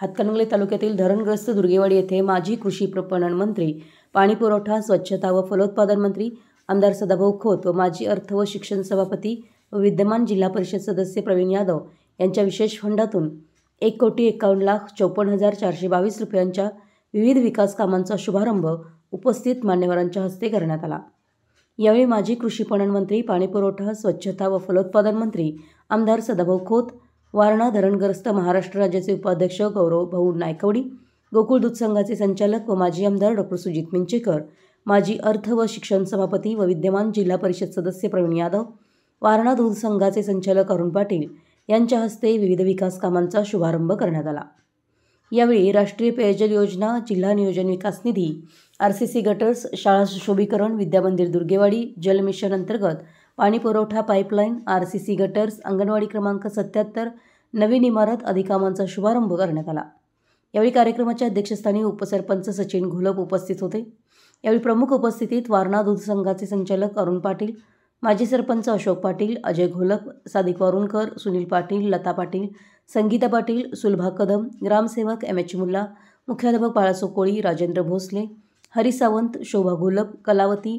हातकणंगले तालुक्यातील धरणग्रस्त दुर्गेवाडी येथे माजी कृषी प्रपणन मंत्री पाणीपुरवठा स्वच्छता व फलोत्पादन मंत्री आमदार सदाभाऊ खोत व माजी अर्थ व शिक्षण सभापती व विद्यमान जिल्हा परिषद सदस्य प्रवीण यादव यांच्या विशेष फंडातून एक कोटी एकावन्न लाख चौपन्न हजार चारशे बावीस रुपयांच्या विविध विकास कामांचा शुभारंभ उपस्थित मान्यवरांच्या हस्ते करण्यात आला यावेळी माजी कृषी पणन मंत्री पाणीपुरवठा स्वच्छता व फलोत्पादन मंत्री आमदार सदाभाऊ खोत वारणा धरणग्रस्त महाराष्ट्र राज्याचे उपाध्यक्ष गौरव भाऊ नायकवडी गोकुळ दूध संघाचे संचालक व माजी आमदार डॉक्टर सुजित मिंचेकर माजी अर्थ व शिक्षण सभापती व विद्यमान जिल्हा परिषद सदस्य प्रवीण यादव वारणा दूध संघाचे संचालक अरुण पाटील यांच्या हस्ते विविध विकास कामांचा शुभारंभ करण्यात आला यावेळी राष्ट्रीय पेयजल योजना जिल्हा नियोजन विकास निधी आर सी सी गटर्स शाळा सुशोभीकरण विद्यामंदिर दुर्गेवाडी जल मिशन अंतर्गत पाणीपुरवठा pipeline R C C gutters anganwadi क्रमांक सत्याहत्तर नवीन इमारत अधिकामांचा शुभारंभ करण्यात आला यावेळी कार्यक्रमाच्या अध्यक्षस्थानी उपसरपंच सचिन घोलप उपस्थित होते यावेळी प्रमुख उपस्थितीत वारणा दूध संघाचे संचालक अरुण पाटील माजी सरपंच अशोक पाटील अजय घोलप सादिक वारुणकर सुनील पाटील लता पाटील संगीता पाटील सुलभा कदम ग्रामसेवक एम एच मुल्ला मुख्याध्यापक बाळासो कोळी राजेंद्र भोसले हरी सावंत शोभा घोलप कलावती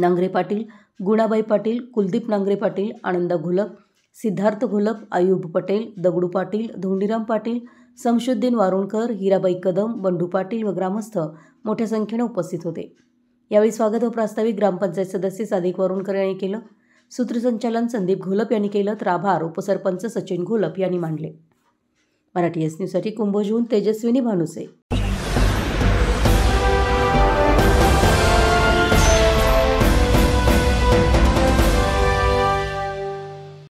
नांगरे पाटील गुणाबाई पाटील कुलदीप नांगरे पाटील आनंदा घोलप सिद्धार्थ घोलप आयुब पटेल दगडू पाटील धोंडीराम पाटील समशुद्दीन वारुणकर हिराबाई कदम बंडू पाटील व ग्रामस्थ मोठ्या संख्येनं उपस्थित होते यावेळी स्वागत व प्रास्ताविक ग्रामपंचायत सदस्य साधिक वारुणकर यांनी केलं सूत्रसंचालन संदीप घोलप यांनी केलं तर आभार उपसरपंच सचिन घोलप यांनी मांडले मराठी एस न्यूजसाठी कुंभोजहून तेजस्विनी भानुसे